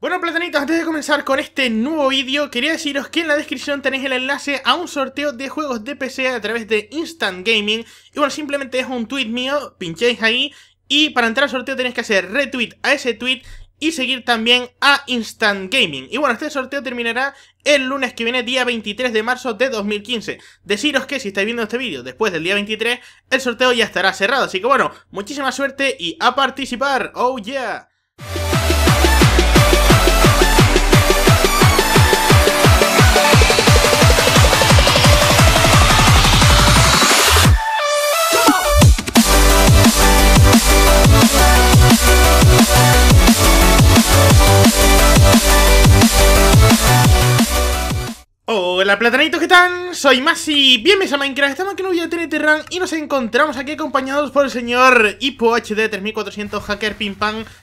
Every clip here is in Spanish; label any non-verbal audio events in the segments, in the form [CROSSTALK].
Bueno platanitos, antes de comenzar con este nuevo vídeo, quería deciros que en la descripción tenéis el enlace a un sorteo de juegos de PC a través de Instant Gaming. Y bueno, simplemente es un tweet mío, pinchéis ahí, y para entrar al sorteo tenéis que hacer retweet a ese tweet y seguir también a Instant Gaming. Y bueno, este sorteo terminará el lunes que viene, día 23 de marzo de 2015. Deciros que si estáis viendo este vídeo después del día 23, el sorteo ya estará cerrado. Así que bueno, muchísima suerte y a participar. ¡Oh yeah! Hola platanitos, ¿qué tal? Soy Masi, bienvenidos a Minecraft, estamos aquí en un video de TNT Run y nos encontramos aquí acompañados por el señor HD 3400 Hacker Pim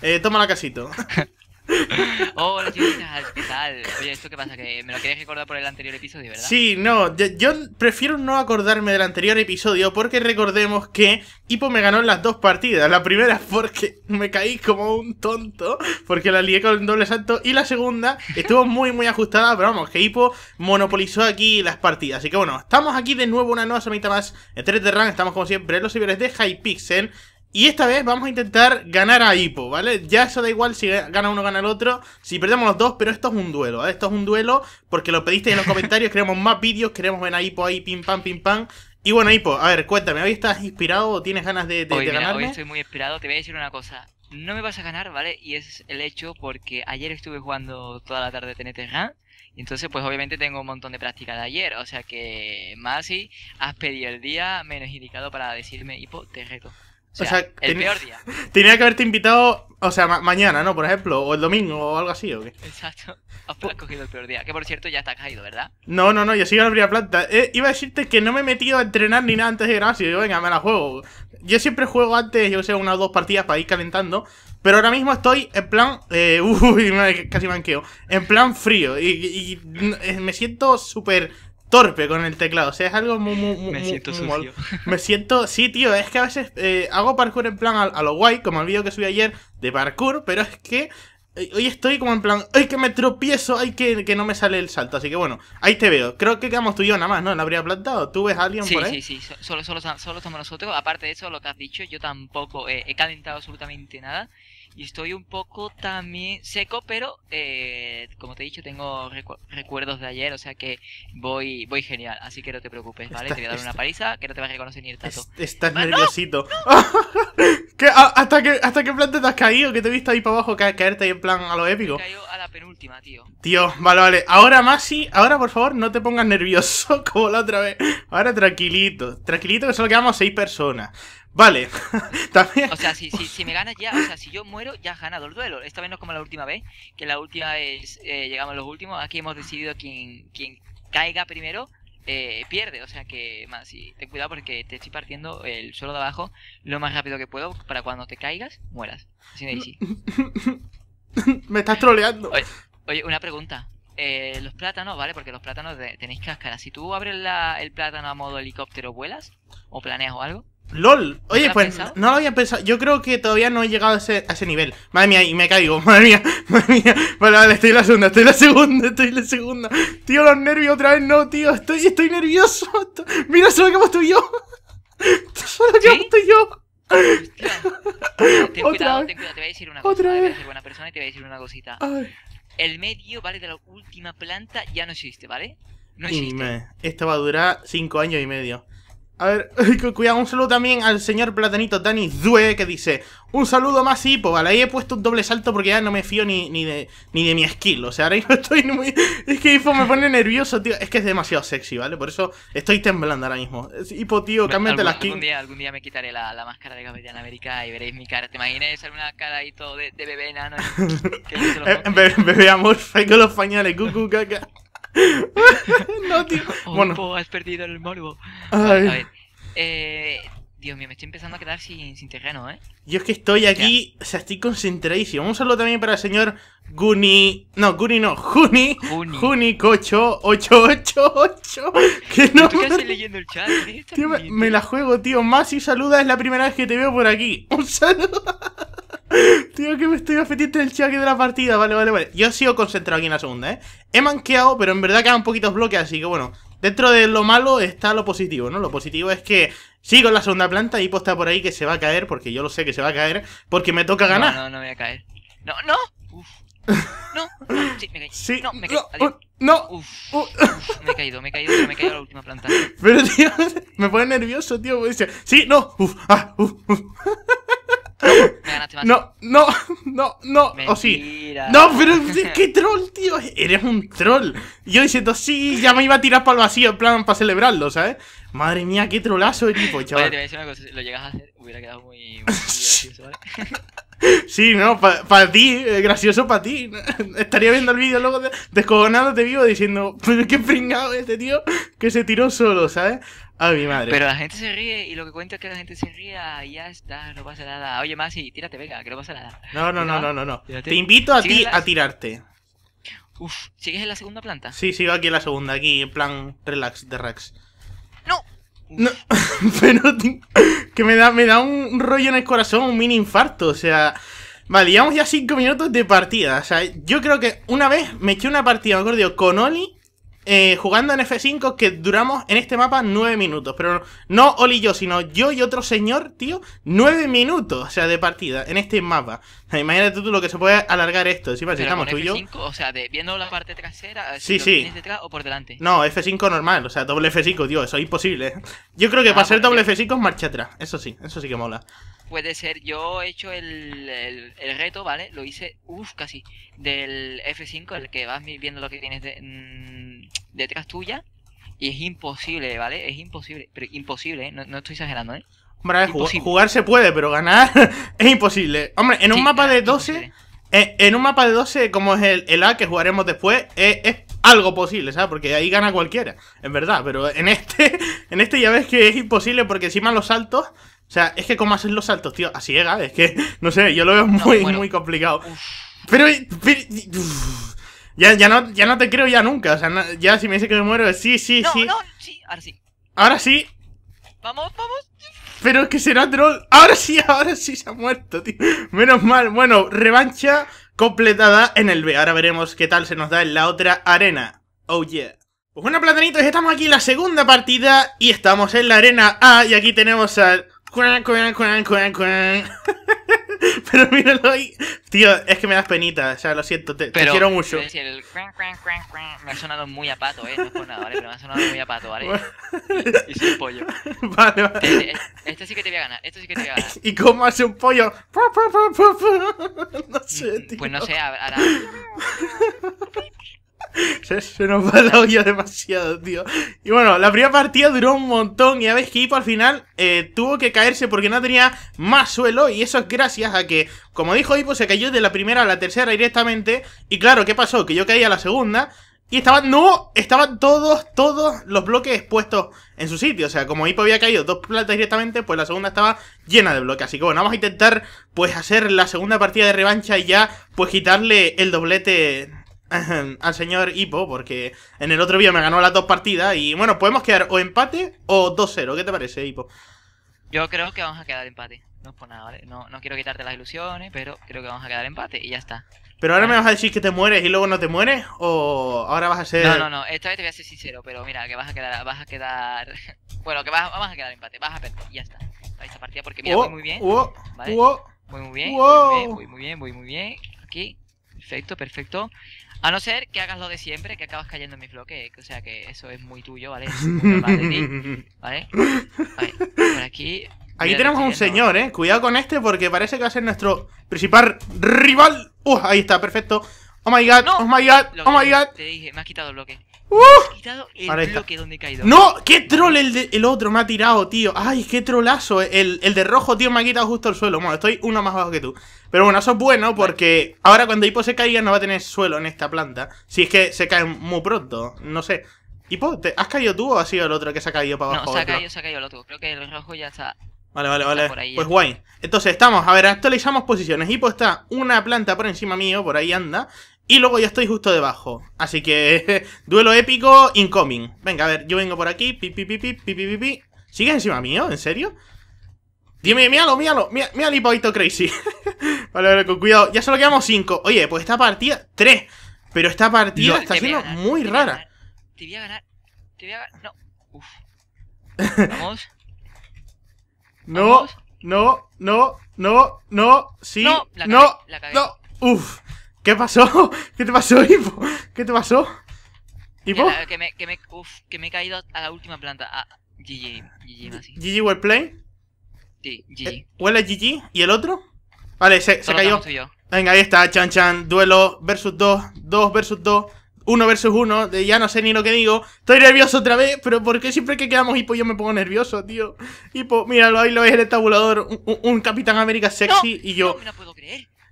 eh, toma la casito [LAUGHS] [LAUGHS] Hola chicas, ¿qué tal? Oye, ¿esto qué pasa? Que me lo queréis recordar por el anterior episodio, ¿verdad? Sí, no, yo, prefiero no acordarme del anterior episodio porque recordemos que Hipo me ganó en las dos partidas. La primera porque me caí como un tonto porque la lié con el doble salto y la segunda estuvo muy muy ajustada, pero vamos, que Hipo monopolizó aquí las partidas. Así que bueno, estamos aquí de nuevo una nueva semita más en 3 de rank. estamos como siempre en los servidores de Hypixel y esta vez vamos a intentar ganar a Hippo, ¿vale? Ya eso da igual si gana uno gana el otro, si perdemos los dos, pero esto es un duelo, ¿vale? Esto es un duelo porque lo pediste en los comentarios, queremos [LAUGHS] más vídeos, queremos ver a Hippo ahí, pim pam, pim pam. Y bueno, Hippo, a ver, cuéntame, ¿hoy estás inspirado o tienes ganas de, de, Hoy estoy muy inspirado, te voy a decir una cosa. No me vas a ganar, ¿vale? Y es el hecho porque ayer estuve jugando toda la tarde TNT Run. Y entonces, pues obviamente tengo un montón de práctica de ayer. O sea que, Masi, has pedido el día menos indicado para decirme, Hippo, te reto. O sea, el peor día. [LAUGHS] Tenía que haberte invitado, o sea, mañana, ¿no? Por ejemplo, o el domingo o algo así, ¿o qué? Exacto. [LAUGHS] Has cogido el peor día. Que por cierto, ya está caído, ¿verdad? No, no, no, yo sigo en la primera planta. Eh, iba a decirte que no me he metido a entrenar ni nada antes de grabar. Si yo, venga, me la juego. Yo siempre juego antes, yo sé, una o dos partidas para ir calentando. Pero ahora mismo estoy en plan. Eh, [LAUGHS] uy, casi manqueo. En plan frío. Y, y eh, me siento súper torpe con el teclado. O sea, es algo muy. muy, muy me siento muy, [LAUGHS] Me siento. Sí, tío, es que a veces eh, hago parkour en plan a, lo guay, como el vídeo que subí ayer de parkour, pero es que. Eh, hoy estoy como en plan, ¡ay, que me tropiezo! ¡ay, que, que, no me sale el salto! Así que bueno, ahí te veo. Creo que quedamos tú y yo nada más, ¿no? ¿La habría plantado? ¿Tú ves a alguien por ahí? Sí, sí, solo, solo, solo estamos nosotros. Aparte de eso, lo que has dicho, yo tampoco he calentado absolutamente nada y estoy un poco también seco, pero eh, como te he dicho, tengo recuerdos de ayer, o sea que voy voy genial, así que no te preocupes, ¿vale? te voy a dar una paliza que no te vas a reconocer ni el tato. estás nerviosito. hasta, [LAUGHS] que, ah, ¿Hasta qué plan te has caído? Que te he visto ahí para abajo caerte ahí en plan a lo épico. Me he caído a la penúltima, tío. Tío, vale, vale. Ahora, Masi, ahora por favor no te pongas nervioso [LAUGHS] como la otra vez. Ahora tranquilito, tranquilito que solo quedamos seis personas. Vale, [LAUGHS] también. O sea, si, si, me ganas ya, o sea, si yo muero, ya has ganado el duelo. Esta vez no es como la última vez, que la última es eh, llegamos llegamos los últimos. Aquí hemos decidido quien, quien caiga primero eh, pierde. O sea que, más, si ten cuidado porque te estoy partiendo el suelo de abajo lo más rápido que puedo para cuando te caigas, mueras. Así de easy. [LAUGHS] me estás troleando. Oye, una pregunta. Eh, los plátanos, ¿vale? Porque los plátanos tenéis cáscara. Si tú abres el plátano a modo helicóptero, ¿vuelas? ¿O planeas o algo? LOL. Oye, pues no lo había pensado. Yo creo que todavía no he llegado a ese, a ese nivel. Madre mía, y me caigo. [LAUGHS] Madre mía, madre mía. Vale, vale, estoy en la segunda, estoy en la segunda, estoy en la segunda. Tío, los nervios otra vez no, tío. Estoy, estoy nervioso. [LAUGHS] Mira solo que estoy yo. [LAUGHS] Solo que ¿Sí? estoy yo. Ten cuidado, te voy a decir una cosa. Otra vez. Te voy a decir buena persona y te voy a decir una cosita. El medio, ¿vale? De la última planta ya no existe, ¿vale? No existe. Dime, esto va a durar cinco años y medio. A ver, [LAUGHS] cuidado, un saludo también al señor platanito Dani Due, que dice Un saludo más Hipo, pues, vale, ahí he puesto un doble salto porque ya no me fío ni, ni, de, ni de mi skill O sea, ahora [LAUGHS] mismo estoy muy... Es que Hipo me pone nervioso, tío, es que es demasiado sexy, ¿vale? Por eso estoy temblando ahora mismo Hipo, tío, cámbiate la skin algún día, me quitaré la, máscara de Capitán América y veréis mi cara ¿Te imaginas una cara ahí todo de, de bebé enano? Y... [LAUGHS] Eh, bebé amor, con los pañales, cucú, caca [LAUGHS] no, tío. [LAUGHS] bueno. has perdido el morbo. a ver. Eh, Dios mío, me estoy empezando a quedar sin, terreno, ¿eh? Yo es que estoy aquí, o sea, estoy concentradísimo. Un saludo también para el señor Guni. No, Guni no, Juni. Juni, Cocho 888. Que no. leyendo el chat? ¿eh? me, la juego, tío. Más y saluda, es la primera vez que te veo por aquí. Un saludo. Tío, que me estoy en el choque de la partida. Vale, vale, vale. Yo sigo concentrado aquí en la segunda, ¿eh? He manqueado, pero en verdad quedan poquitos bloques, así que bueno. Dentro de lo malo está lo positivo, ¿no? Lo positivo es que sigo en la segunda planta y posta por ahí que se va a caer, porque yo lo sé que se va a caer, porque me toca ganar. No, no, no voy a caer. No, no. Uf. No, [LAUGHS] sí, me caí. Sí. No, me caí. No, uh. me he caído, me he caído, me he caído en la última planta. [LAUGHS] Pero, tío, me pone nervioso, tío. Sí, no. Uf, ah, uf, uf. [LAUGHS] No, no, no, no. O sí. No, pero qué troll, tío. Eres un troll. Yo diciendo, sí, ya me iba a tirar para el vacío, en plan, para celebrarlo, ¿sabes? Madre mía, qué trolazo de tipo, chaval. si lo llegas a hacer, hubiera quedado muy, muy [LAUGHS] Sí, no, para ti, eh, gracioso para ti. [LAUGHS] Estaría viendo el vídeo luego de, vivo diciendo, pero qué pringado este tío que se tiró solo, ¿sabes? A mi madre. Pero la gente se ríe y lo que cuenta es que la gente se ría y ya está, no pasa nada. Oye, Masi, tírate, venga, que no pasa nada. No, no, no, no, no. no. Te invito a ti a tirarte. Uf, ¿sigues en la segunda planta? Sí, sigo aquí en la segunda, aquí en plan relax de Rax. No, [LAUGHS] pero que me da, me da un rollo en el corazón, un mini infarto. O sea, vale, llevamos ya 5 minutos de partida. O sea, yo creo que una vez me eché una partida, me acuerdo, con Oli eh, jugando en F5 que duramos en este mapa 9 minutos. Pero no Oli y yo, sino yo y otro señor, tío, 9 minutos, o sea, de partida en este mapa. [LAUGHS] Imagínate tú lo que se puede alargar esto. Encima, si estamos tú F5, O sea, viendo la parte trasera, eh, si sí, detrás o por delante. No, F5 normal, o sea, doble F5, tío, eso es imposible. ¿eh? Yo creo que ah, para ser doble F5 marcha atrás. Eso sí, eso sí que mola puede ser, yo he hecho el, reto, ¿vale? Lo hice, uff, casi, del F5, el que vas viendo lo que tienes mm, detrás tuya. Y es imposible, ¿vale? Es imposible, pero imposible, ¿eh? no, estoy exagerando, ¿eh? Hombre, jugar se puede, pero ganar [LAUGHS] es imposible. Hombre, en un mapa ah, de 12, eh, en, un mapa de 12, como es el, el A que jugaremos después, eh, es, algo posible, ¿sabes? Porque ahí gana cualquiera, en verdad, pero en este, [LAUGHS] en este ya ves que es imposible porque encima los saltos o sea, es que cómo hacen los saltos, tío, así llega ¿eh, es que, [LAUGHS] no sé, yo lo veo muy, muy complicado. Pero, ya, ya, no, te creo ya nunca, o sea, ya si me dice que me muero, sí, sí, sí. sí, ahora sí. Ahora sí. Vamos, vamos. Pero es que será troll. Ahora sí, ahora sí se ha muerto, tío. Menos mal. Bueno, revancha completada en el B. Ahora veremos qué tal se nos da en la otra arena. Oh yeah. Pues bueno, platanitos, estamos aquí en la segunda partida y estamos en la arena A y aquí tenemos al Cuán, cuán, cuán, cuán, cuán. [LAUGHS] Pero míralo ahí. Tío, es que me das penita, ya lo siento, te, quiero mucho. Es decir, el me ha sonado muy a pato, eh. No es por nada, ¿vale? Pero me ha sonado muy a pato, ¿vale? y, y sin pollo. [LAUGHS] Vale, vale. Este, este, este, sí que te voy a ganar, esto sí que te voy a ganar. [LAUGHS] ¿Y cómo hace un pollo? Mm, no sé, tío. Pues no sé, ahora... [LAUGHS] se, nos va la olla demasiado, tío. Y bueno, la primera partida duró un montón y a veces que al final eh, tuvo que caerse porque no tenía más suelo y eso es gracias a que, como dijo Hippo, se cayó de la primera a la tercera directamente y claro, ¿qué pasó? Que yo caí a la segunda y estaban, no, estaban todos, todos los bloques puestos en su sitio. O sea, como Hippo había caído dos platas directamente, pues la segunda estaba llena de bloques. Así que bueno, vamos a intentar pues hacer la segunda partida de revancha y ya pues quitarle el doblete [CLEARS THROAT] al señor Ipo porque en el otro vídeo me ganó las dos partidas. Y bueno, podemos quedar o empate o 2-0. ¿Qué te parece, Ipo Yo creo que vamos a quedar empate. No por nada, ¿vale? No, no quiero quitarte las ilusiones, pero creo que vamos a quedar empate y ya está. ¿Pero ahora me vas a decir que te mueres y luego no te mueres? ¿O ahora vas a ser...? No, no, no. Esta vez te voy a ser sincero, pero mira, que vas a quedar... Vas a quedar... [LAUGHS] bueno, que vas, vamos a quedar empate. Vas a perder y ya está. Esta partida porque mira, muy bien. muy bien, muy bien, voy muy bien, voy muy bien. Aquí. Perfecto, perfecto. A no ser que hagas lo de siempre, que acabas cayendo en mi bloques. O sea que eso es muy tuyo, ¿vale? [LAUGHS] Es muy ¿vale? por aquí. Aquí tenemos a un señor, ¿eh? Cuidado con este porque parece que va a ser nuestro principal rival. ¡Uh! Ahí está, perfecto. Oh my god, oh my god, oh my god. Te dije, me has quitado el bloque. ¡Uf! Uh. me has quitado el bloque donde he caído. No, qué troll el, el, otro me ha tirado, tío. Ay, qué trolazo. Eh. El, el de rojo, tío, me ha quitado justo el suelo. Bueno, estoy uno más bajo que tú. Pero bueno, eso es bueno porque ahora cuando Hipo se caiga no va a tener suelo en esta planta. Si es que se cae muy pronto, no sé. Hipo, ¿te ¿has caído tú o ha sido el otro que se ha caído para abajo? No, se ha caído, se ha caído el otro. Creo que el rojo ya está Vale, vale, vale. pues eh. guay. Entonces estamos, a ver, actualizamos posiciones. Hipo está una planta por encima mío, por ahí anda. Y luego yo estoy justo debajo. Así que, [LAUGHS] duelo épico incoming. Venga, a ver, yo vengo por aquí. Pi, pi, pi, pi, pi, pi, pi. ¿Sigues encima mío? ¿En serio? Dime, míralo, míralo. Míralo, Hipoito Crazy. [LAUGHS] vale, vale, con cuidado. Ya solo quedamos cinco, Oye, pues esta partida, 3. Pero esta partida está siendo muy rara. te voy a ganar. Te voy a ganar. No. Uf. [LAUGHS] Vamos. No, no, no, no, no, sí, no, la no, la no. Uf, ¿qué pasó? [LAUGHS] ¿Qué te pasó, Hipo? ¿Qué te pasó? ¿Hipo? que, me, que, me, uf, que me he caído a la última planta. Ah, eh, a GG, GG, así. ¿GG Play? Sí, GG. Eh, a GG? ¿Y el otro? Vale, se, se cayó. Venga, ahí está, Chan Chan. Duelo versus 2, 2 versus 2 uno versus uno, ya no sé ni lo que digo. Estoy nervioso otra vez, pero ¿por qué siempre que quedamos hipo yo me pongo nervioso, tío? Hipo, míralo, ahí lo ves el tabulador, un, Capitán América sexy y yo...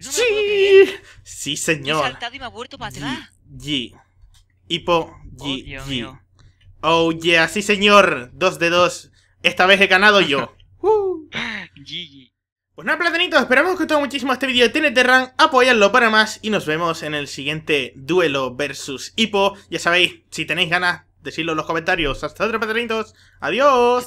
sí, sí señor. saltado y me ha vuelto para atrás. G, Hipo, G, oh, oh, yeah, sí señor, dos de dos. Esta vez he ganado yo. [LAUGHS] Pues nada, platanitos, esperamos que os gustado muchísimo este vídeo de Run. apoyadlo para más y nos vemos en el siguiente duelo versus Hippo. Ya sabéis, si tenéis ganas, decídlo en los comentarios. Hasta otra platanitos, adiós.